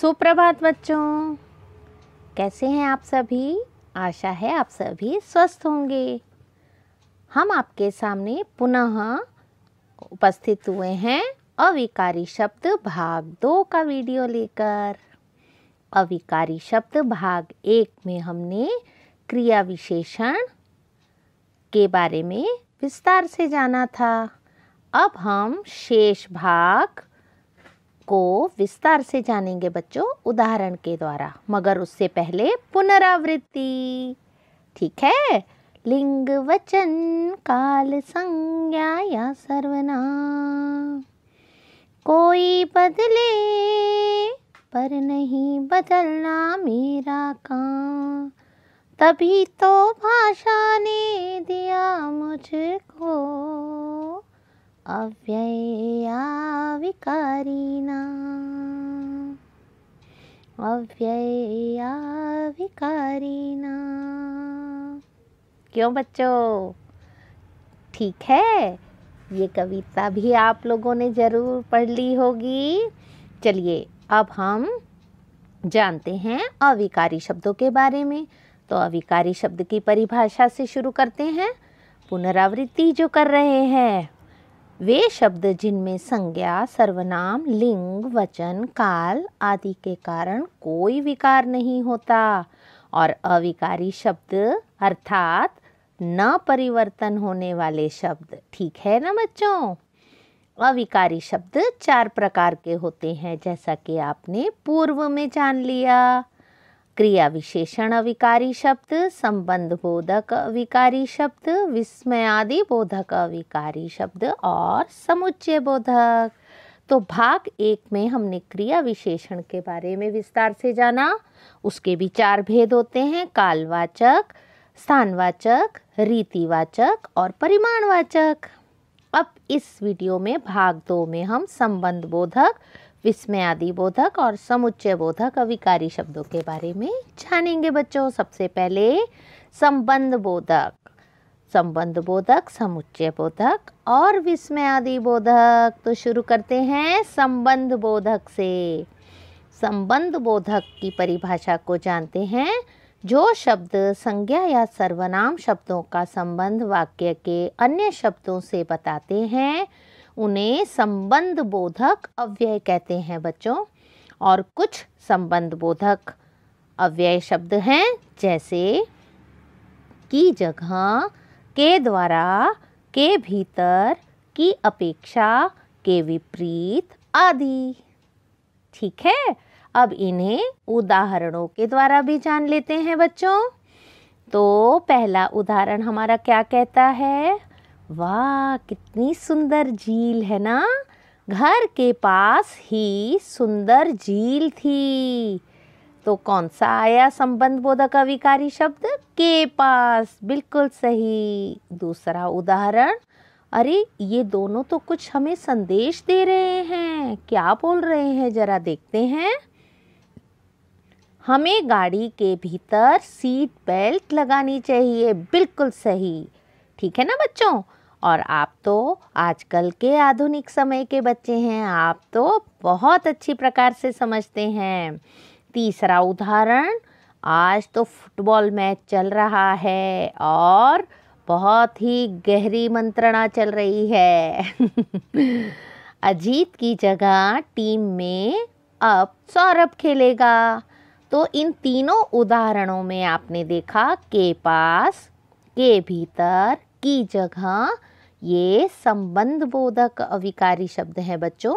सुप्रभात बच्चों कैसे हैं आप सभी आशा है आप सभी स्वस्थ होंगे हम आपके सामने पुनः उपस्थित हुए हैं अविकारी शब्द भाग दो का वीडियो लेकर अविकारी शब्द भाग एक में हमने क्रिया विशेषण के बारे में विस्तार से जाना था अब हम शेष भाग को विस्तार से जानेंगे बच्चों उदाहरण के द्वारा मगर उससे पहले पुनरावृत्ति ठीक है लिंग वचन काल संज्ञा या सर्वनाम कोई बदले पर नहीं बदलना मेरा काम तभी तो भाषा ने दिया मुझको अव्ययाविकारिणा अव्ययाविकारिणा क्यों बच्चों ठीक है ये कविता भी आप लोगों ने ज़रूर पढ़ ली होगी चलिए अब हम जानते हैं अविकारी शब्दों के बारे में तो अविकारी शब्द की परिभाषा से शुरू करते हैं पुनरावृत्ति जो कर रहे हैं वे शब्द जिनमें संज्ञा सर्वनाम लिंग वचन काल आदि के कारण कोई विकार नहीं होता और अविकारी शब्द अर्थात न परिवर्तन होने वाले शब्द ठीक है ना बच्चों अविकारी शब्द चार प्रकार के होते हैं जैसा कि आपने पूर्व में जान लिया क्रिया विशेषण अविकारी शब्द संबंध बोधक अविकारी शब्द आदि बोधक अविकारी शब्द और समुच्चय बोधक तो भाग एक में हमने क्रिया विशेषण के बारे में विस्तार से जाना उसके भी चार भेद होते हैं कालवाचक स्थानवाचक रीतिवाचक और परिमाणवाचक अब इस वीडियो में भाग दो में हम संबंध बोधक विस्मयादि बोधक और समुच्चय बोधक अविकारी शब्दों के बारे में जानेंगे बच्चों सबसे पहले संबंध बोधक संबंध बोधक समुच्चय बोधक और विस्मयादि बोधक तो शुरू करते हैं संबंध बोधक से संबंध बोधक की परिभाषा को जानते हैं जो शब्द संज्ञा या सर्वनाम शब्दों का संबंध वाक्य के अन्य शब्दों से बताते हैं उन्हें संबंध बोधक अव्यय कहते हैं बच्चों और कुछ संबंध बोधक अव्यय शब्द हैं जैसे की जगह के द्वारा के भीतर की अपेक्षा के विपरीत आदि ठीक है अब इन्हें उदाहरणों के द्वारा भी जान लेते हैं बच्चों तो पहला उदाहरण हमारा क्या कहता है वाह कितनी सुंदर झील है ना घर के पास ही सुंदर झील थी तो कौन सा आया संबंध बोधक अविकारी शब्द के पास बिल्कुल सही दूसरा उदाहरण अरे ये दोनों तो कुछ हमें संदेश दे रहे हैं क्या बोल रहे हैं जरा देखते हैं हमें गाड़ी के भीतर सीट बेल्ट लगानी चाहिए बिल्कुल सही ठीक है ना बच्चों और आप तो आजकल के आधुनिक समय के बच्चे हैं आप तो बहुत अच्छी प्रकार से समझते हैं तीसरा उदाहरण आज तो फुटबॉल मैच चल रहा है और बहुत ही गहरी मंत्रणा चल रही है अजीत की जगह टीम में अब सौरभ खेलेगा तो इन तीनों उदाहरणों में आपने देखा के पास के भीतर की जगह ये संबंध बोधक अविकारी शब्द हैं बच्चों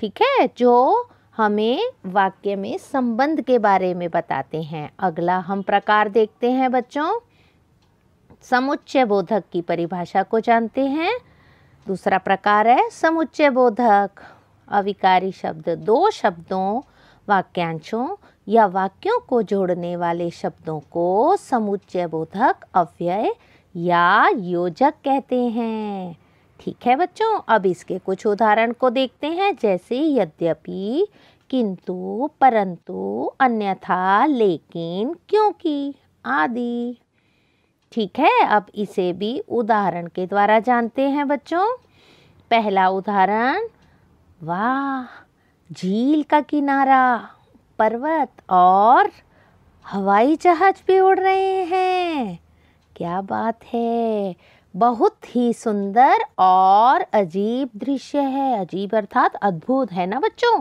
ठीक है जो हमें वाक्य में संबंध के बारे में बताते हैं अगला हम प्रकार देखते हैं बच्चों समुच्चय बोधक की परिभाषा को जानते हैं दूसरा प्रकार है समुच्चय बोधक अविकारी शब्द दो शब्दों वाक्यांशों या वाक्यों को जोड़ने वाले शब्दों को समुच्चय बोधक अव्यय या योजक कहते हैं ठीक है बच्चों अब इसके कुछ उदाहरण को देखते हैं जैसे यद्यपि किंतु परंतु अन्यथा लेकिन क्योंकि आदि ठीक है अब इसे भी उदाहरण के द्वारा जानते हैं बच्चों पहला उदाहरण वाह झील का किनारा पर्वत और हवाई जहाज भी उड़ रहे हैं क्या बात है बहुत ही सुंदर और अजीब दृश्य है अजीब अर्थात अद्भुत है ना बच्चों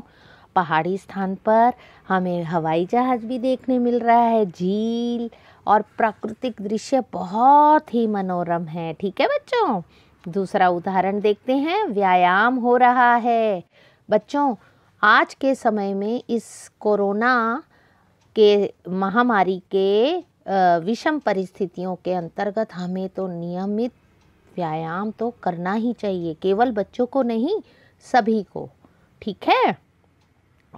पहाड़ी स्थान पर हमें हवाई जहाज भी देखने मिल रहा है झील और प्राकृतिक दृश्य बहुत ही मनोरम है ठीक है बच्चों दूसरा उदाहरण देखते हैं व्यायाम हो रहा है बच्चों आज के समय में इस कोरोना के महामारी के विषम परिस्थितियों के अंतर्गत हमें तो नियमित व्यायाम तो करना ही चाहिए केवल बच्चों को नहीं सभी को ठीक है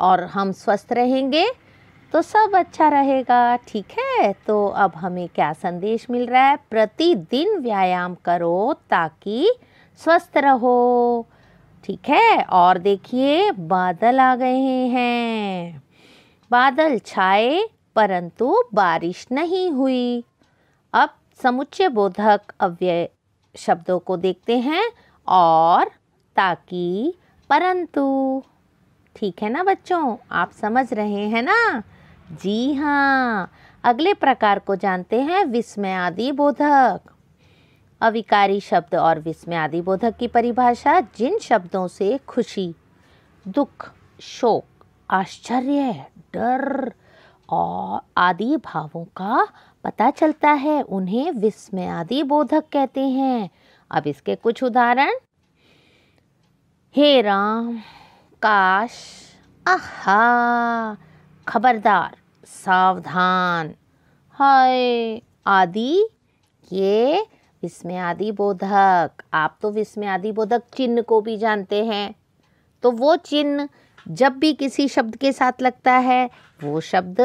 और हम स्वस्थ रहेंगे तो सब अच्छा रहेगा ठीक है तो अब हमें क्या संदेश मिल रहा है प्रतिदिन व्यायाम करो ताकि स्वस्थ रहो ठीक है और देखिए बादल आ गए हैं बादल छाए परंतु बारिश नहीं हुई अब समुच्चय बोधक अव्यय शब्दों को देखते हैं और ताकि परंतु ठीक है ना बच्चों आप समझ रहे हैं ना जी हाँ अगले प्रकार को जानते हैं विस्मय आदि बोधक अविकारी शब्द और विस्मय आदि बोधक की परिभाषा जिन शब्दों से खुशी दुख शोक आश्चर्य डर और आदि भावों का पता चलता है उन्हें विस्मय आदि बोधक कहते हैं अब इसके कुछ उदाहरण हे राम काश आहा खबरदार सावधान हाय आदि ये विस्मय आदि बोधक आप तो विस्मय आदि बोधक चिन्ह को भी जानते हैं तो वो चिन्ह जब भी किसी शब्द के साथ लगता है वो शब्द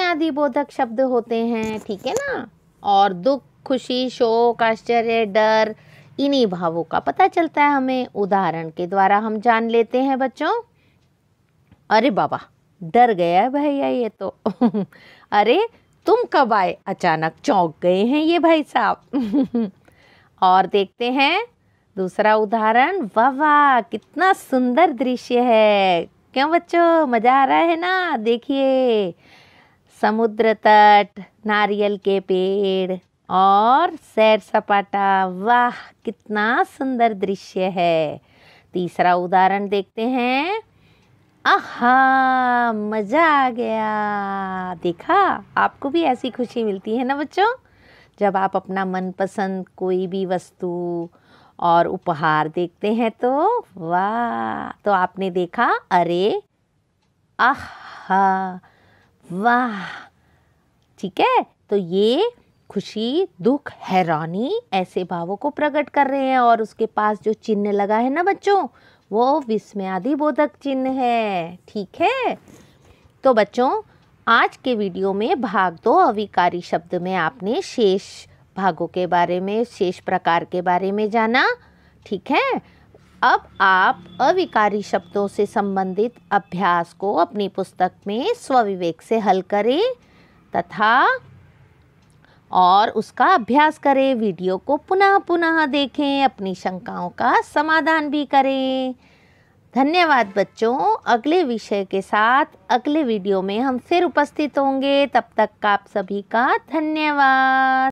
आदि बोधक शब्द होते हैं ठीक है ना और दुख खुशी शोक आश्चर्य डर इन्हीं भावों का पता चलता है हमें उदाहरण के द्वारा हम जान लेते हैं बच्चों अरे बाबा डर गया है भैया ये तो अरे तुम कब आए अचानक चौंक गए हैं ये भाई साहब और देखते हैं दूसरा उदाहरण वाह वाह कितना सुंदर दृश्य है क्यों बच्चों मज़ा आ रहा है ना देखिए समुद्र तट नारियल के पेड़ और सैर सपाटा वाह कितना सुंदर दृश्य है तीसरा उदाहरण देखते हैं आहा मज़ा आ गया देखा आपको भी ऐसी खुशी मिलती है ना बच्चों जब आप अपना मनपसंद कोई भी वस्तु और उपहार देखते हैं तो वाह तो आपने देखा अरे आह वाह ठीक है तो ये खुशी दुख हैरानी ऐसे भावों को प्रकट कर रहे हैं और उसके पास जो चिन्ह लगा है ना बच्चों वो विस्मयादि बोधक चिन्ह है ठीक है तो बच्चों आज के वीडियो में भाग दो अविकारी शब्द में आपने शेष भागों के बारे में शेष प्रकार के बारे में जाना ठीक है अब आप अविकारी शब्दों से संबंधित अभ्यास को अपनी पुस्तक में स्वविवेक से हल करें तथा और उसका अभ्यास करें वीडियो को पुनः पुनः देखें अपनी शंकाओं का समाधान भी करें धन्यवाद बच्चों अगले विषय के साथ अगले वीडियो में हम फिर उपस्थित होंगे तब तक आप सभी का धन्यवाद